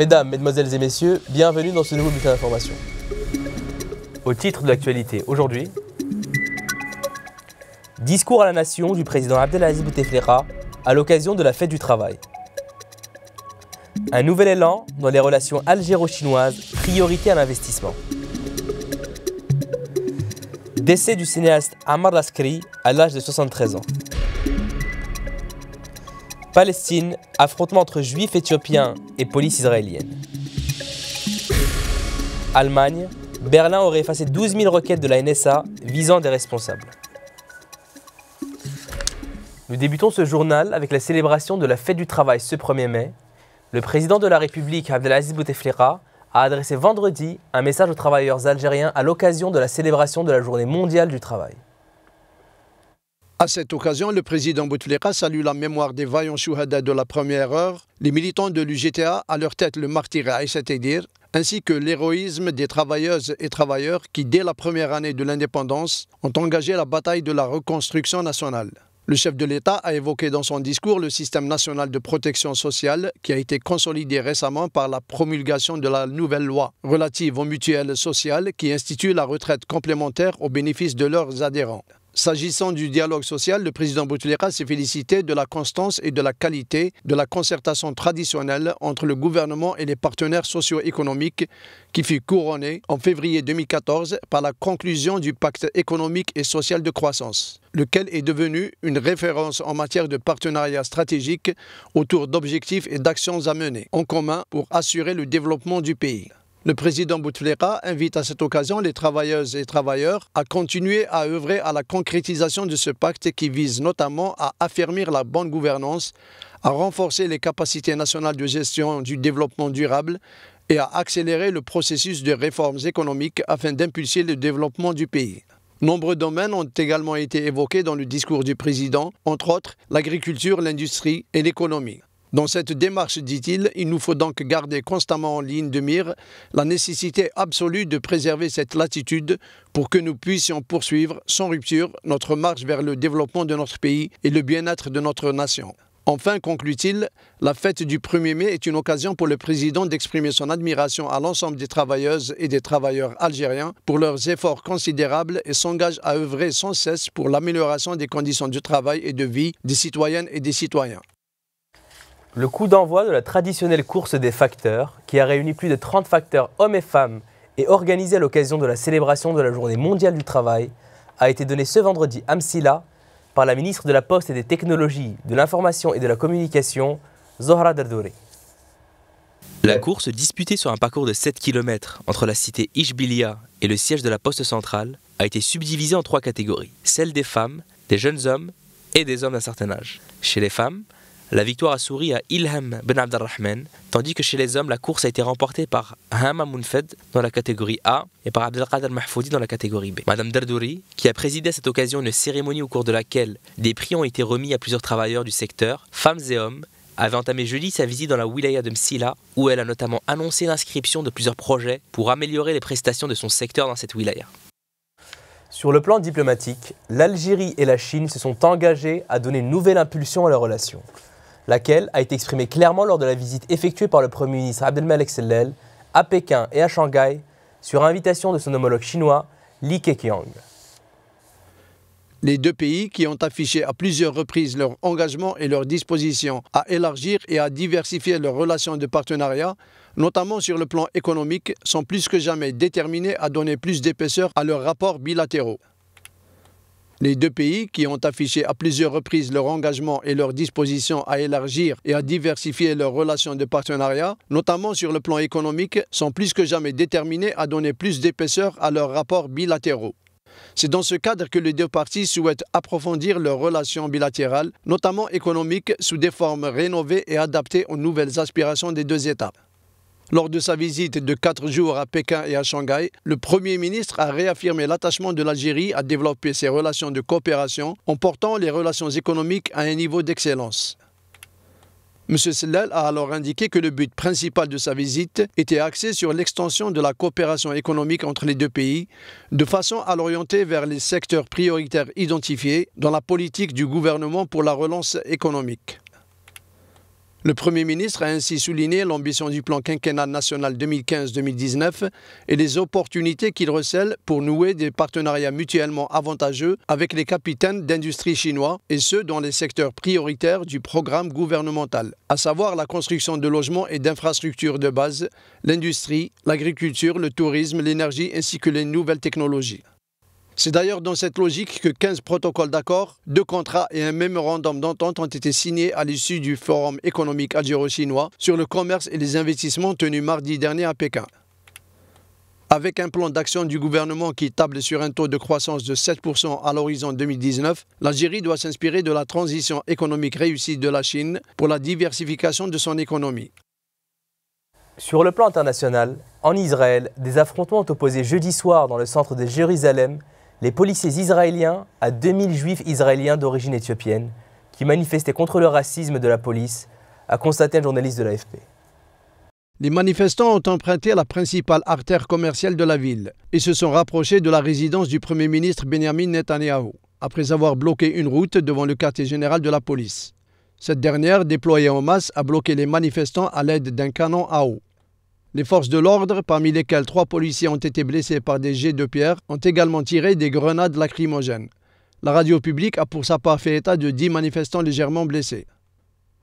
Mesdames, Mesdemoiselles et Messieurs, bienvenue dans ce nouveau bulletin d'information. Au titre de l'actualité, aujourd'hui, discours à la nation du président Abdelaziz Bouteflika à l'occasion de la fête du travail. Un nouvel élan dans les relations algéro-chinoises, priorité à l'investissement. Décès du cinéaste Amar Laskri à l'âge de 73 ans. Palestine, affrontement entre juifs éthiopiens et police israélienne. Allemagne, Berlin aurait effacé 12 000 requêtes de la NSA visant des responsables. Nous débutons ce journal avec la célébration de la fête du travail ce 1er mai. Le président de la République, Abdelaziz Bouteflika, a adressé vendredi un message aux travailleurs algériens à l'occasion de la célébration de la journée mondiale du travail. À cette occasion, le président Bouteflika salue la mémoire des vaillants chouhada de la première heure, les militants de l'UGTA, à leur tête le martyr à dire ainsi que l'héroïsme des travailleuses et travailleurs qui, dès la première année de l'indépendance, ont engagé la bataille de la reconstruction nationale. Le chef de l'État a évoqué dans son discours le système national de protection sociale qui a été consolidé récemment par la promulgation de la nouvelle loi relative aux mutuelles sociales qui institue la retraite complémentaire au bénéfice de leurs adhérents. S'agissant du dialogue social, le président Bouteflika s'est félicité de la constance et de la qualité de la concertation traditionnelle entre le gouvernement et les partenaires socio-économiques qui fut couronnée en février 2014 par la conclusion du pacte économique et social de croissance, lequel est devenu une référence en matière de partenariat stratégique autour d'objectifs et d'actions à mener en commun pour assurer le développement du pays. Le président Bouteflika invite à cette occasion les travailleuses et travailleurs à continuer à œuvrer à la concrétisation de ce pacte qui vise notamment à affermir la bonne gouvernance, à renforcer les capacités nationales de gestion du développement durable et à accélérer le processus de réformes économiques afin d'impulser le développement du pays. Nombreux domaines ont également été évoqués dans le discours du président, entre autres l'agriculture, l'industrie et l'économie. Dans cette démarche, dit-il, il nous faut donc garder constamment en ligne de mire la nécessité absolue de préserver cette latitude pour que nous puissions poursuivre sans rupture notre marche vers le développement de notre pays et le bien-être de notre nation. Enfin, conclut-il, la fête du 1er mai est une occasion pour le président d'exprimer son admiration à l'ensemble des travailleuses et des travailleurs algériens pour leurs efforts considérables et s'engage à œuvrer sans cesse pour l'amélioration des conditions de travail et de vie des citoyennes et des citoyens. Le coup d'envoi de la traditionnelle course des facteurs, qui a réuni plus de 30 facteurs hommes et femmes et organisée à l'occasion de la célébration de la Journée mondiale du travail, a été donné ce vendredi à Msila par la ministre de la Poste et des Technologies, de l'Information et de la Communication, Zohra Dardouri. La course disputée sur un parcours de 7 km entre la cité Ishbilia et le siège de la Poste centrale a été subdivisée en trois catégories, celle des femmes, des jeunes hommes et des hommes d'un certain âge. Chez les femmes, la victoire a souri à Ilham Ben Abdelrahman, tandis que chez les hommes, la course a été remportée par Hama Mounfed dans la catégorie A et par Abdelkader Mahfoudi dans la catégorie B. Madame Dardouri, qui a présidé à cette occasion une cérémonie au cours de laquelle des prix ont été remis à plusieurs travailleurs du secteur, femmes et hommes, avait entamé jeudi sa visite dans la wilaya de Msila, où elle a notamment annoncé l'inscription de plusieurs projets pour améliorer les prestations de son secteur dans cette wilaya. Sur le plan diplomatique, l'Algérie et la Chine se sont engagées à donner une nouvelle impulsion à leurs relations laquelle a été exprimée clairement lors de la visite effectuée par le Premier ministre Abdelmalek Sellel à Pékin et à Shanghai sur invitation de son homologue chinois Li Keqiang. Les deux pays qui ont affiché à plusieurs reprises leur engagement et leur disposition à élargir et à diversifier leurs relations de partenariat, notamment sur le plan économique, sont plus que jamais déterminés à donner plus d'épaisseur à leurs rapports bilatéraux. Les deux pays, qui ont affiché à plusieurs reprises leur engagement et leur disposition à élargir et à diversifier leurs relations de partenariat, notamment sur le plan économique, sont plus que jamais déterminés à donner plus d'épaisseur à leurs rapports bilatéraux. C'est dans ce cadre que les deux parties souhaitent approfondir leurs relations bilatérales, notamment économiques, sous des formes rénovées et adaptées aux nouvelles aspirations des deux États. Lors de sa visite de quatre jours à Pékin et à Shanghai, le Premier ministre a réaffirmé l'attachement de l'Algérie à développer ses relations de coopération en portant les relations économiques à un niveau d'excellence. M. Sellal a alors indiqué que le but principal de sa visite était axé sur l'extension de la coopération économique entre les deux pays, de façon à l'orienter vers les secteurs prioritaires identifiés dans la politique du gouvernement pour la relance économique. Le Premier ministre a ainsi souligné l'ambition du plan quinquennat national 2015-2019 et les opportunités qu'il recèle pour nouer des partenariats mutuellement avantageux avec les capitaines d'industrie chinois et ceux dans les secteurs prioritaires du programme gouvernemental, à savoir la construction de logements et d'infrastructures de base, l'industrie, l'agriculture, le tourisme, l'énergie ainsi que les nouvelles technologies. C'est d'ailleurs dans cette logique que 15 protocoles d'accord, deux contrats et un mémorandum d'entente ont été signés à l'issue du Forum économique algéro-chinois sur le commerce et les investissements tenu mardi dernier à Pékin. Avec un plan d'action du gouvernement qui table sur un taux de croissance de 7% à l'horizon 2019, l'Algérie doit s'inspirer de la transition économique réussie de la Chine pour la diversification de son économie. Sur le plan international, en Israël, des affrontements ont opposé jeudi soir dans le centre de Jérusalem les policiers israéliens à 2000 juifs israéliens d'origine éthiopienne qui manifestaient contre le racisme de la police, a constaté un journaliste de l'AFP. Les manifestants ont emprunté la principale artère commerciale de la ville et se sont rapprochés de la résidence du Premier ministre Benjamin Netanyahu, après avoir bloqué une route devant le quartier général de la police. Cette dernière, déployée en masse, a bloqué les manifestants à l'aide d'un canon à eau. Les forces de l'ordre, parmi lesquelles trois policiers ont été blessés par des jets de pierre, ont également tiré des grenades lacrymogènes. La radio publique a pour sa part fait état de dix manifestants légèrement blessés.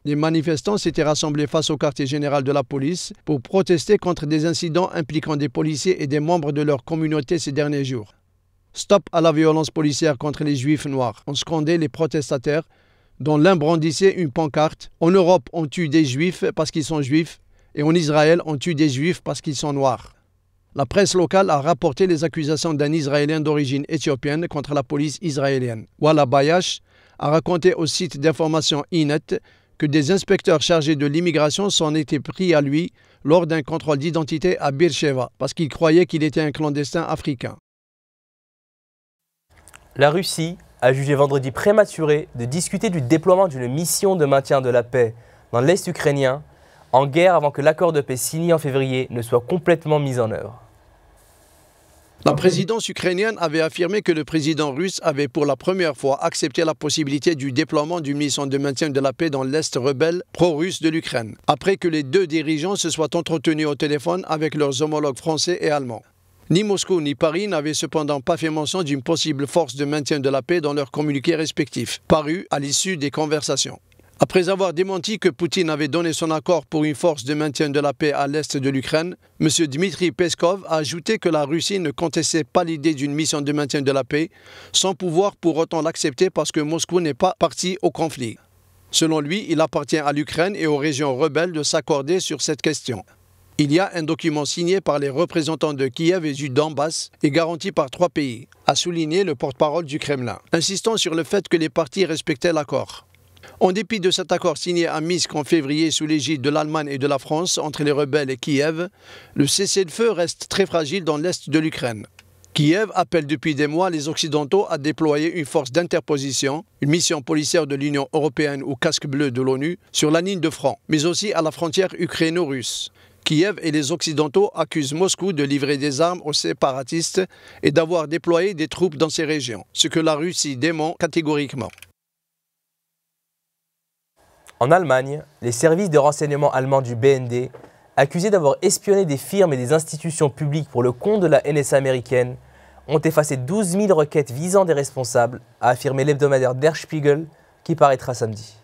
Les manifestants s'étaient rassemblés face au quartier général de la police pour protester contre des incidents impliquant des policiers et des membres de leur communauté ces derniers jours. Stop à la violence policière contre les juifs noirs, ont scandé les protestataires, dont l'un brandissait une pancarte En Europe, on tue des juifs parce qu'ils sont juifs et en Israël, on tue des juifs parce qu'ils sont noirs. La presse locale a rapporté les accusations d'un Israélien d'origine éthiopienne contre la police israélienne. Walla Bayash a raconté au site d'information INET e que des inspecteurs chargés de l'immigration s'en étaient pris à lui lors d'un contrôle d'identité à Beersheba parce qu'ils croyaient qu'il était un clandestin africain. La Russie a jugé vendredi prématuré de discuter du déploiement d'une mission de maintien de la paix dans l'Est ukrainien en guerre avant que l'accord de paix signé en février ne soit complètement mis en œuvre. La présidence ukrainienne avait affirmé que le président russe avait pour la première fois accepté la possibilité du déploiement d'une mission de maintien de la paix dans l'Est rebelle pro-russe de l'Ukraine, après que les deux dirigeants se soient entretenus au téléphone avec leurs homologues français et allemands. Ni Moscou ni Paris n'avaient cependant pas fait mention d'une possible force de maintien de la paix dans leurs communiqués respectifs, parus à l'issue des conversations. Après avoir démenti que Poutine avait donné son accord pour une force de maintien de la paix à l'est de l'Ukraine, M. Dmitri Peskov a ajouté que la Russie ne contestait pas l'idée d'une mission de maintien de la paix, sans pouvoir pour autant l'accepter parce que Moscou n'est pas partie au conflit. Selon lui, il appartient à l'Ukraine et aux régions rebelles de s'accorder sur cette question. Il y a un document signé par les représentants de Kiev et du Donbass et garanti par trois pays, a souligné le porte-parole du Kremlin, insistant sur le fait que les partis respectaient l'accord. En dépit de cet accord signé à Minsk en février sous l'égide de l'Allemagne et de la France entre les rebelles et Kiev, le cessez-le-feu reste très fragile dans l'est de l'Ukraine. Kiev appelle depuis des mois les Occidentaux à déployer une force d'interposition, une mission policière de l'Union européenne ou casque bleu de l'ONU, sur la ligne de front, mais aussi à la frontière ukraino-russe. Kiev et les Occidentaux accusent Moscou de livrer des armes aux séparatistes et d'avoir déployé des troupes dans ces régions, ce que la Russie dément catégoriquement. En Allemagne, les services de renseignement allemands du BND, accusés d'avoir espionné des firmes et des institutions publiques pour le compte de la NSA américaine, ont effacé 12 000 requêtes visant des responsables, a affirmé l'hebdomadaire Der Spiegel, qui paraîtra samedi.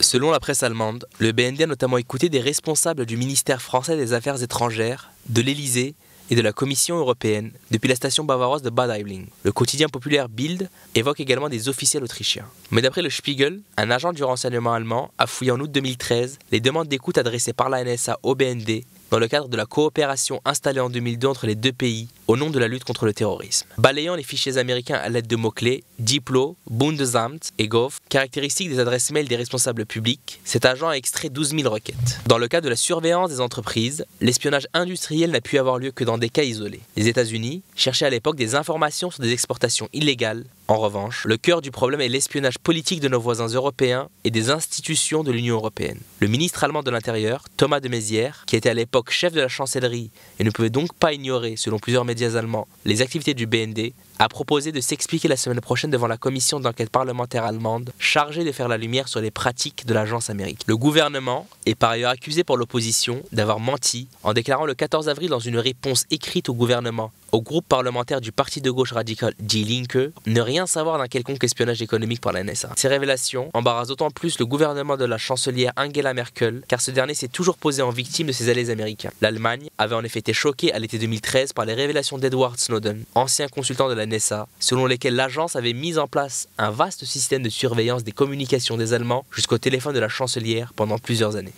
Selon la presse allemande, le BND a notamment écouté des responsables du ministère français des Affaires étrangères, de l'Élysée, et de la Commission européenne depuis la station bavaroise de Bad Aibling. Le quotidien populaire Bild évoque également des officiels autrichiens. Mais d'après le Spiegel, un agent du renseignement allemand a fouillé en août 2013 les demandes d'écoute adressées par la NSA au BND dans le cadre de la coopération installée en 2002 entre les deux pays au nom de la lutte contre le terrorisme. Balayant les fichiers américains à l'aide de mots-clés, Diplo, Bundesamt et Gov, caractéristiques des adresses mail des responsables publics, cet agent a extrait 12 000 requêtes. Dans le cas de la surveillance des entreprises, l'espionnage industriel n'a pu avoir lieu que dans des cas isolés. Les États-Unis cherchaient à l'époque des informations sur des exportations illégales. En revanche, le cœur du problème est l'espionnage politique de nos voisins européens et des institutions de l'Union européenne. Le ministre allemand de l'Intérieur, Thomas de Mézières, qui était à l'époque chef de la chancellerie et ne pouvait donc pas ignorer, selon plusieurs médias allemands, les activités du BND, a proposé de s'expliquer la semaine prochaine devant la commission d'enquête parlementaire allemande chargée de faire la lumière sur les pratiques de l'agence américaine. Le gouvernement est par ailleurs accusé par l'opposition d'avoir menti en déclarant le 14 avril dans une réponse écrite au gouvernement au groupe parlementaire du parti de gauche radical Die Linke ne rien savoir d'un quelconque espionnage économique par la NSA. Ces révélations embarrassent d'autant plus le gouvernement de la chancelière Angela Merkel, car ce dernier s'est toujours posé en victime de ses allées américains. L'Allemagne avait en effet été choquée à l'été 2013 par les révélations d'Edward Snowden, ancien consultant de la NSA, selon lesquelles l'agence avait mis en place un vaste système de surveillance des communications des Allemands jusqu'au téléphone de la chancelière pendant plusieurs années.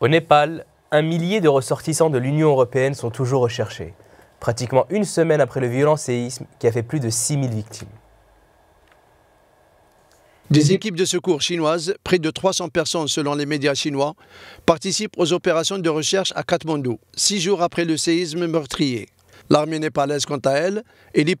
Au Népal, un millier de ressortissants de l'Union européenne sont toujours recherchés, pratiquement une semaine après le violent séisme qui a fait plus de 6000 victimes. Des équipes de secours chinoises, près de 300 personnes selon les médias chinois, participent aux opérations de recherche à Katmandou, six jours après le séisme meurtrier. L'armée népalaise, quant à elle,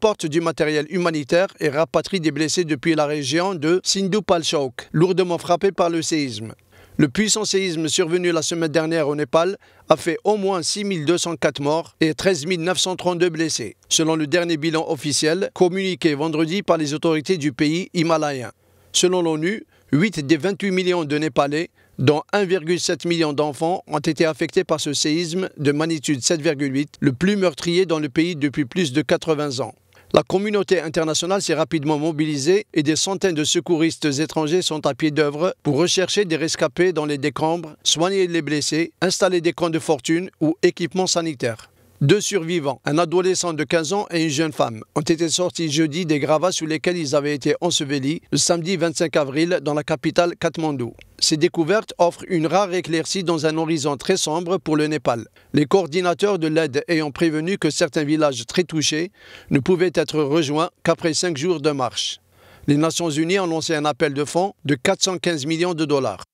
porte du matériel humanitaire et rapatrie des blessés depuis la région de palchok lourdement frappée par le séisme. Le puissant séisme survenu la semaine dernière au Népal a fait au moins 6204 morts et 13 932 blessés, selon le dernier bilan officiel communiqué vendredi par les autorités du pays himalayen. Selon l'ONU, 8 des 28 millions de Népalais, dont 1,7 million d'enfants, ont été affectés par ce séisme de magnitude 7,8, le plus meurtrier dans le pays depuis plus de 80 ans. La communauté internationale s'est rapidement mobilisée et des centaines de secouristes étrangers sont à pied d'œuvre pour rechercher des rescapés dans les décombres, soigner les blessés, installer des camps de fortune ou équipements sanitaires. Deux survivants, un adolescent de 15 ans et une jeune femme, ont été sortis jeudi des gravats sous lesquels ils avaient été ensevelis le samedi 25 avril dans la capitale Katmandou. Ces découvertes offrent une rare éclaircie dans un horizon très sombre pour le Népal. Les coordinateurs de l'aide ayant prévenu que certains villages très touchés ne pouvaient être rejoints qu'après cinq jours de marche. Les Nations Unies ont lancé un appel de fonds de 415 millions de dollars.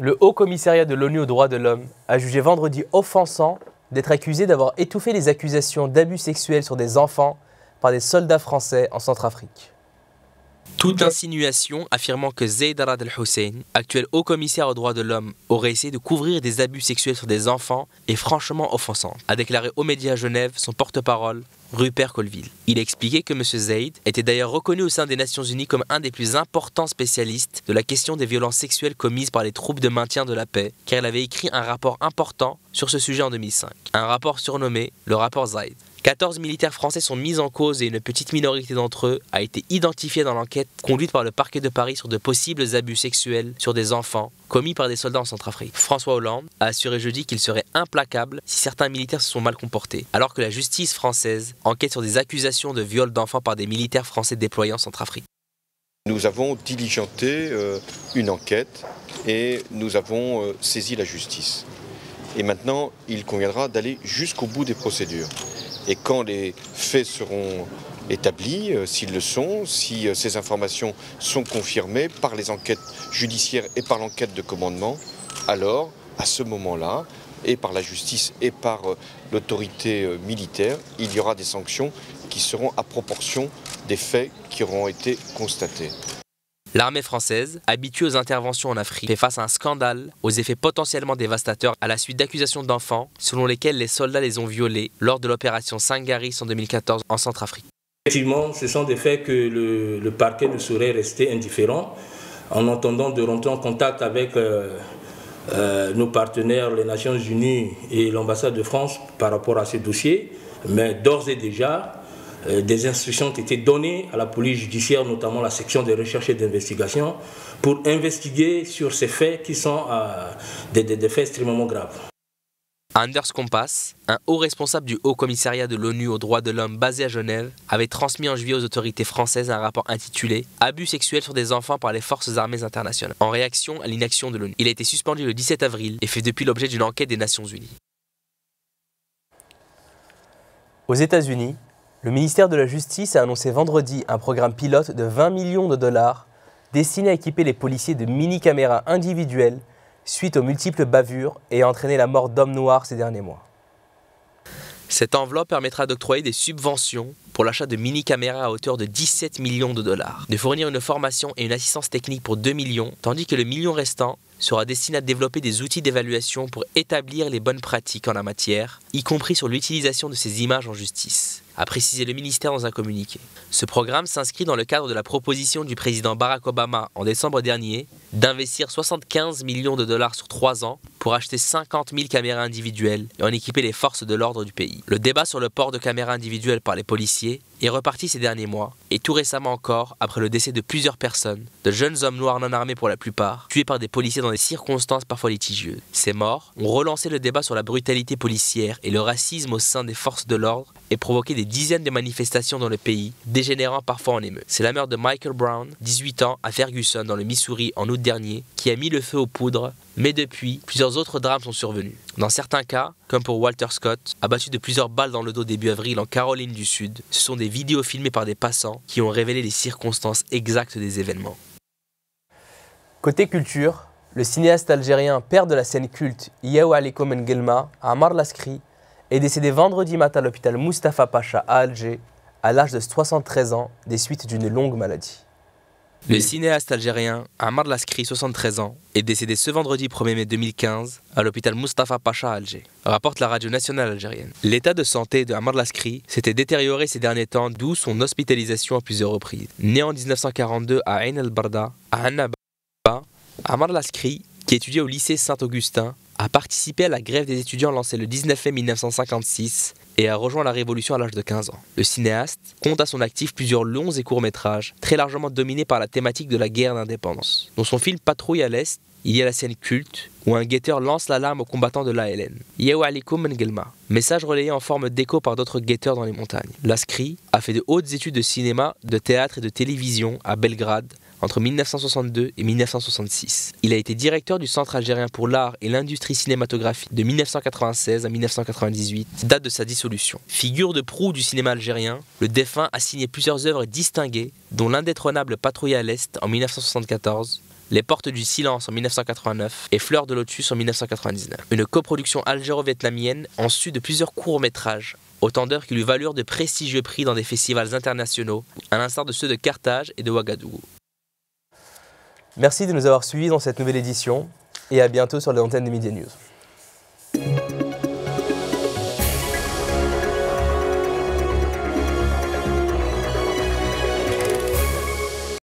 Le Haut Commissariat de l'ONU aux droits de l'homme a jugé vendredi offensant d'être accusé d'avoir étouffé les accusations d'abus sexuels sur des enfants par des soldats français en Centrafrique. Toute insinuation affirmant que Zayd Arad al-Hussein, actuel haut-commissaire aux droits de l'homme, aurait essayé de couvrir des abus sexuels sur des enfants est franchement offensante, a déclaré au Média Genève son porte-parole, Rupert Colville. Il a expliqué que M. Zayd était d'ailleurs reconnu au sein des Nations Unies comme un des plus importants spécialistes de la question des violences sexuelles commises par les troupes de maintien de la paix, car il avait écrit un rapport important sur ce sujet en 2005, un rapport surnommé le rapport Zayd. 14 militaires français sont mis en cause et une petite minorité d'entre eux a été identifiée dans l'enquête conduite par le parquet de Paris sur de possibles abus sexuels sur des enfants commis par des soldats en Centrafrique. François Hollande a assuré jeudi qu'il serait implacable si certains militaires se sont mal comportés, alors que la justice française enquête sur des accusations de viol d'enfants par des militaires français déployés en Centrafrique. Nous avons diligenté euh, une enquête et nous avons euh, saisi la justice. Et maintenant, il conviendra d'aller jusqu'au bout des procédures. Et quand les faits seront établis, euh, s'ils le sont, si euh, ces informations sont confirmées par les enquêtes judiciaires et par l'enquête de commandement, alors, à ce moment-là, et par la justice et par euh, l'autorité militaire, il y aura des sanctions qui seront à proportion des faits qui auront été constatés. L'armée française, habituée aux interventions en Afrique, fait face à un scandale aux effets potentiellement dévastateurs à la suite d'accusations d'enfants selon lesquelles les soldats les ont violés lors de l'opération Sangaris en 2014 en Centrafrique. Effectivement, ce sont des faits que le, parquet ne saurait rester indifférent en entendant de rentrer en contact avec euh, euh, nos partenaires, les Nations Unies et l'ambassade de France par rapport à ces dossiers. Mais d'ores et déjà, euh, des instructions ont été données à la police judiciaire, notamment la section des recherches et d'investigation, pour investiguer sur ces faits qui sont euh, des, faits extrêmement graves. Anders Compass, un haut responsable du Haut Commissariat de l'ONU aux droits de l'homme basé à Genève, avait transmis en juillet aux autorités françaises un rapport intitulé Abus sexuels sur des enfants par les forces armées internationales, en réaction à l'inaction de l'ONU. Il a été suspendu le 17 avril et fait depuis l'objet d'une enquête des Nations Unies. Aux États-Unis, le ministère de la Justice a annoncé vendredi un programme pilote de 20 millions de dollars destiné à équiper les policiers de mini-caméras individuelles suite aux multiples bavures et à entraîner la mort d'hommes noirs ces derniers mois. Cette enveloppe permettra d'octroyer des subventions pour l'achat de mini-caméras à hauteur de 17 millions de dollars, de fournir une formation et une assistance technique pour 2 millions, tandis que le million restant sera destiné à développer des outils d'évaluation pour établir les bonnes pratiques en la matière, y compris sur l'utilisation de ces images en justice a précisé le ministère dans un communiqué. Ce programme s'inscrit dans le cadre de la proposition du président Barack Obama en décembre dernier d'investir 75 millions de dollars sur 3 ans pour acheter 50 000 caméras individuelles et en équiper les forces de l'ordre du pays. Le débat sur le port de caméras individuelles par les policiers est reparti ces derniers mois, et tout récemment encore, après le décès de plusieurs personnes, de jeunes hommes noirs non armés pour la plupart, tués par des policiers dans des circonstances parfois litigieuses. Ces morts ont relancé le débat sur la brutalité policière et le racisme au sein des forces de l'ordre et provoquer des dizaines de manifestations dans le pays, dégénérant parfois en émeutes. C'est la mort de Michael Brown, 18 ans, à Ferguson, dans le Missouri, en août dernier, qui a mis le feu aux poudres, mais depuis, plusieurs autres drames sont survenus. Dans certains cas, comme pour Walter Scott, abattu de plusieurs balles dans le dos début avril en Caroline du Sud, ce sont des vidéos filmées par des passants qui ont révélé les circonstances exactes des événements. Côté culture, le cinéaste algérien, père de la scène culte Gelma a marre Amar Laskri, est décédé vendredi matin à l'hôpital Mustapha Pacha à Alger à l'âge de 73 ans des suites d'une longue maladie. Le cinéaste algérien Amar Laskri, 73 ans, est décédé ce vendredi 1er mai 2015 à l'hôpital Mustapha Pacha à Alger, rapporte la radio nationale algérienne. L'état de santé de Amar Laskri s'était détérioré ces derniers temps, d'où son hospitalisation à plusieurs reprises. Né en 1942 à Ain el-Barda, à Annaba, Amar Laskri, qui étudiait au lycée Saint-Augustin, a participé à la grève des étudiants lancée le 19 mai 1956 et a rejoint la Révolution à l'âge de 15 ans. Le cinéaste compte à son actif plusieurs longs et courts métrages, très largement dominés par la thématique de la guerre d'indépendance. Dans son film Patrouille à l'Est, il y a la scène culte où un guetteur lance l'alarme aux combattants de la Yehu Mengelma. Message relayé en forme d'écho par d'autres guetteurs dans les montagnes. Laskri a fait de hautes études de cinéma, de théâtre et de télévision à Belgrade, entre 1962 et 1966. Il a été directeur du Centre algérien pour l'art et l'industrie cinématographique de 1996 à 1998, date de sa dissolution. Figure de proue du cinéma algérien, le défunt a signé plusieurs œuvres distinguées, dont l'indétrônable Patrouille à l'Est en 1974, les Portes du Silence en 1989 et Fleurs de Lotus en 1999. Une coproduction algéro-vietnamienne en su de plusieurs courts-métrages, autant d'œuvres qui lui valurent de prestigieux prix dans des festivals internationaux, à l'instar de ceux de Carthage et de Ouagadougou. Merci de nous avoir suivis dans cette nouvelle édition et à bientôt sur les antennes de Media News.